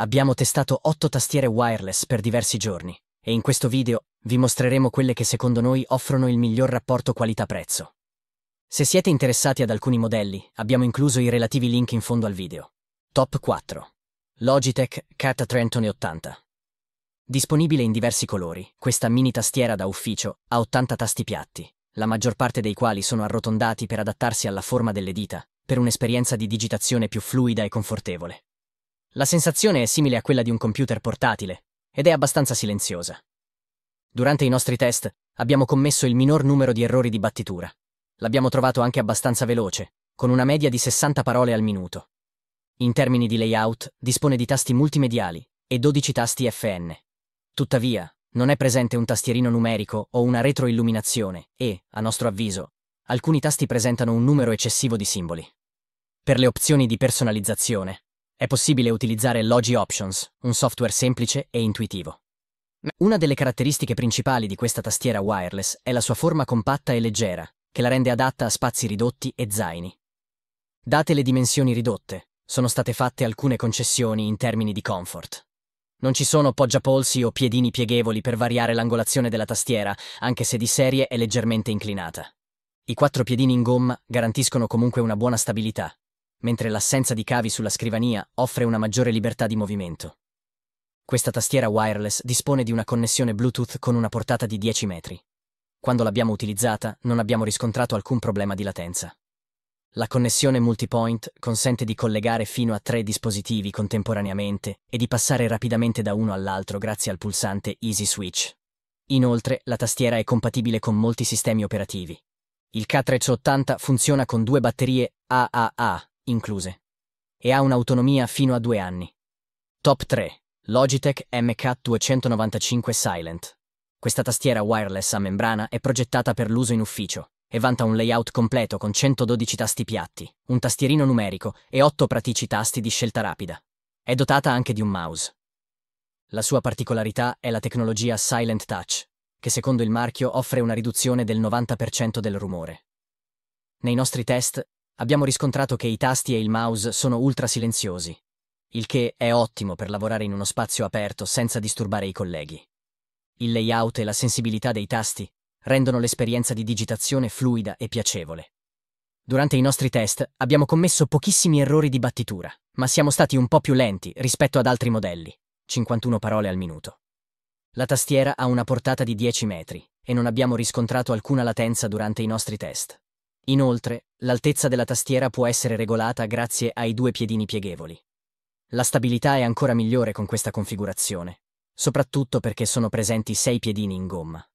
Abbiamo testato 8 tastiere wireless per diversi giorni e in questo video vi mostreremo quelle che secondo noi offrono il miglior rapporto qualità-prezzo. Se siete interessati ad alcuni modelli, abbiamo incluso i relativi link in fondo al video. Top 4. Logitech Cata Trenton 80. Disponibile in diversi colori, questa mini tastiera da ufficio ha 80 tasti piatti, la maggior parte dei quali sono arrotondati per adattarsi alla forma delle dita, per un'esperienza di digitazione più fluida e confortevole. La sensazione è simile a quella di un computer portatile ed è abbastanza silenziosa. Durante i nostri test abbiamo commesso il minor numero di errori di battitura. L'abbiamo trovato anche abbastanza veloce, con una media di 60 parole al minuto. In termini di layout, dispone di tasti multimediali e 12 tasti FN. Tuttavia, non è presente un tastierino numerico o una retroilluminazione e, a nostro avviso, alcuni tasti presentano un numero eccessivo di simboli. Per le opzioni di personalizzazione, è possibile utilizzare Logi Options, un software semplice e intuitivo. Una delle caratteristiche principali di questa tastiera wireless è la sua forma compatta e leggera, che la rende adatta a spazi ridotti e zaini. Date le dimensioni ridotte, sono state fatte alcune concessioni in termini di comfort. Non ci sono poggiapolsi o piedini pieghevoli per variare l'angolazione della tastiera, anche se di serie è leggermente inclinata. I quattro piedini in gomma garantiscono comunque una buona stabilità, mentre l'assenza di cavi sulla scrivania offre una maggiore libertà di movimento. Questa tastiera wireless dispone di una connessione Bluetooth con una portata di 10 metri. Quando l'abbiamo utilizzata non abbiamo riscontrato alcun problema di latenza. La connessione multipoint consente di collegare fino a tre dispositivi contemporaneamente e di passare rapidamente da uno all'altro grazie al pulsante Easy Switch. Inoltre, la tastiera è compatibile con molti sistemi operativi. Il K380 funziona con due batterie AAA incluse, e ha un'autonomia fino a due anni. Top 3. Logitech MK295 Silent. Questa tastiera wireless a membrana è progettata per l'uso in ufficio e vanta un layout completo con 112 tasti piatti, un tastierino numerico e 8 pratici tasti di scelta rapida. È dotata anche di un mouse. La sua particolarità è la tecnologia Silent Touch, che secondo il marchio offre una riduzione del 90% del rumore. Nei nostri test abbiamo riscontrato che i tasti e il mouse sono ultra silenziosi, il che è ottimo per lavorare in uno spazio aperto senza disturbare i colleghi. Il layout e la sensibilità dei tasti rendono l'esperienza di digitazione fluida e piacevole. Durante i nostri test abbiamo commesso pochissimi errori di battitura, ma siamo stati un po' più lenti rispetto ad altri modelli, 51 parole al minuto. La tastiera ha una portata di 10 metri e non abbiamo riscontrato alcuna latenza durante i nostri test. Inoltre, l'altezza della tastiera può essere regolata grazie ai due piedini pieghevoli. La stabilità è ancora migliore con questa configurazione, soprattutto perché sono presenti sei piedini in gomma.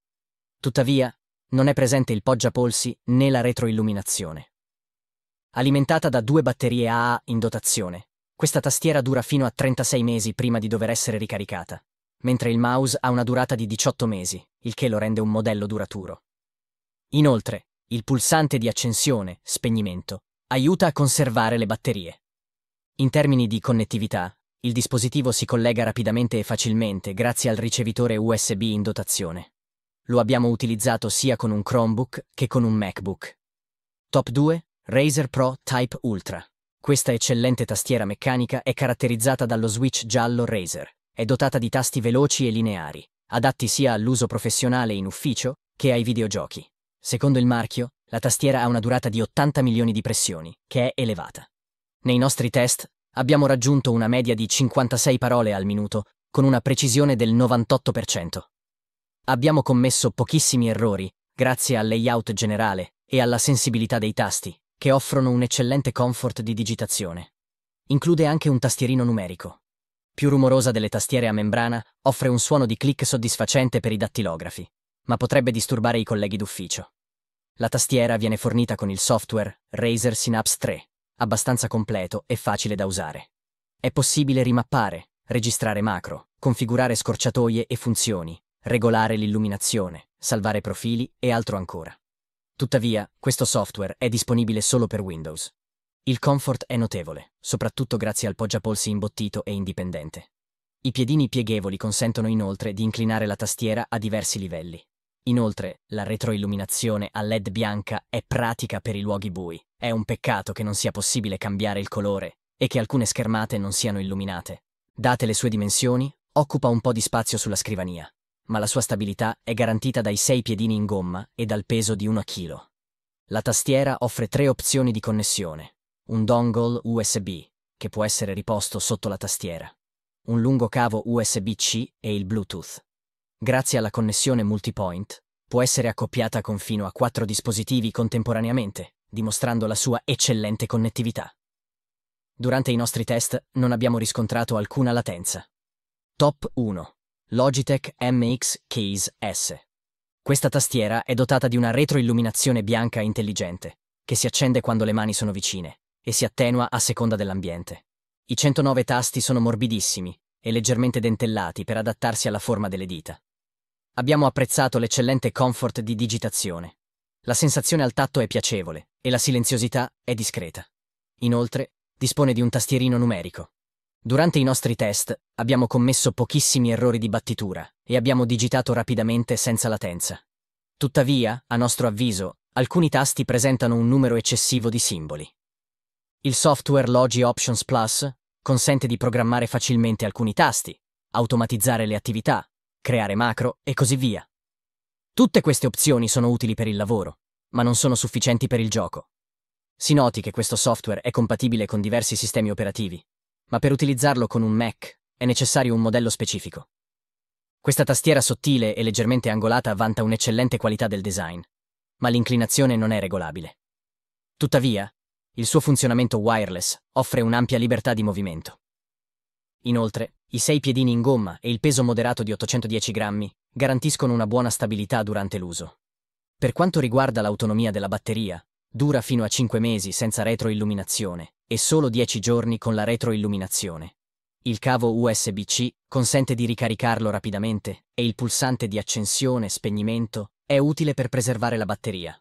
Tuttavia, non è presente il poggiapolsi né la retroilluminazione. Alimentata da due batterie AA in dotazione, questa tastiera dura fino a 36 mesi prima di dover essere ricaricata, mentre il mouse ha una durata di 18 mesi, il che lo rende un modello duraturo. Inoltre, il pulsante di accensione, spegnimento, aiuta a conservare le batterie. In termini di connettività, il dispositivo si collega rapidamente e facilmente grazie al ricevitore USB in dotazione. Lo abbiamo utilizzato sia con un Chromebook che con un MacBook. Top 2 Razer Pro Type Ultra. Questa eccellente tastiera meccanica è caratterizzata dallo switch giallo Razer. È dotata di tasti veloci e lineari, adatti sia all'uso professionale in ufficio che ai videogiochi. Secondo il marchio, la tastiera ha una durata di 80 milioni di pressioni, che è elevata. Nei nostri test abbiamo raggiunto una media di 56 parole al minuto, con una precisione del 98%. Abbiamo commesso pochissimi errori, grazie al layout generale e alla sensibilità dei tasti, che offrono un eccellente comfort di digitazione. Include anche un tastierino numerico. Più rumorosa delle tastiere a membrana, offre un suono di click soddisfacente per i dattilografi, ma potrebbe disturbare i colleghi d'ufficio. La tastiera viene fornita con il software Razer Synapse 3, abbastanza completo e facile da usare. È possibile rimappare, registrare macro, configurare scorciatoie e funzioni, regolare l'illuminazione, salvare profili e altro ancora. Tuttavia, questo software è disponibile solo per Windows. Il comfort è notevole, soprattutto grazie al poggiapolsi imbottito e indipendente. I piedini pieghevoli consentono inoltre di inclinare la tastiera a diversi livelli, Inoltre, la retroilluminazione a LED bianca è pratica per i luoghi bui. È un peccato che non sia possibile cambiare il colore e che alcune schermate non siano illuminate. Date le sue dimensioni, occupa un po' di spazio sulla scrivania, ma la sua stabilità è garantita dai sei piedini in gomma e dal peso di 1 kg. La tastiera offre tre opzioni di connessione. Un dongle USB, che può essere riposto sotto la tastiera, un lungo cavo USB-C e il Bluetooth grazie alla connessione multipoint, può essere accoppiata con fino a quattro dispositivi contemporaneamente, dimostrando la sua eccellente connettività. Durante i nostri test non abbiamo riscontrato alcuna latenza. Top 1. Logitech MX Case S. Questa tastiera è dotata di una retroilluminazione bianca intelligente, che si accende quando le mani sono vicine e si attenua a seconda dell'ambiente. I 109 tasti sono morbidissimi e leggermente dentellati per adattarsi alla forma delle dita. Abbiamo apprezzato l'eccellente comfort di digitazione. La sensazione al tatto è piacevole e la silenziosità è discreta. Inoltre, dispone di un tastierino numerico. Durante i nostri test abbiamo commesso pochissimi errori di battitura e abbiamo digitato rapidamente senza latenza. Tuttavia, a nostro avviso, alcuni tasti presentano un numero eccessivo di simboli. Il software Logi Options Plus consente di programmare facilmente alcuni tasti, automatizzare le attività creare macro e così via. Tutte queste opzioni sono utili per il lavoro, ma non sono sufficienti per il gioco. Si noti che questo software è compatibile con diversi sistemi operativi, ma per utilizzarlo con un Mac è necessario un modello specifico. Questa tastiera sottile e leggermente angolata vanta un'eccellente qualità del design, ma l'inclinazione non è regolabile. Tuttavia, il suo funzionamento wireless offre un'ampia libertà di movimento. Inoltre, i sei piedini in gomma e il peso moderato di 810 grammi garantiscono una buona stabilità durante l'uso. Per quanto riguarda l'autonomia della batteria, dura fino a 5 mesi senza retroilluminazione e solo 10 giorni con la retroilluminazione. Il cavo USB-C consente di ricaricarlo rapidamente e il pulsante di accensione e spegnimento è utile per preservare la batteria.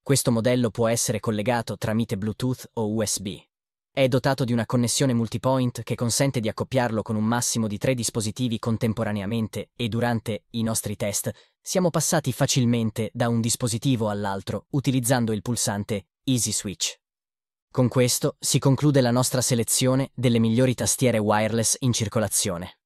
Questo modello può essere collegato tramite Bluetooth o USB. È dotato di una connessione multipoint che consente di accoppiarlo con un massimo di tre dispositivi contemporaneamente e durante i nostri test siamo passati facilmente da un dispositivo all'altro utilizzando il pulsante Easy Switch. Con questo si conclude la nostra selezione delle migliori tastiere wireless in circolazione.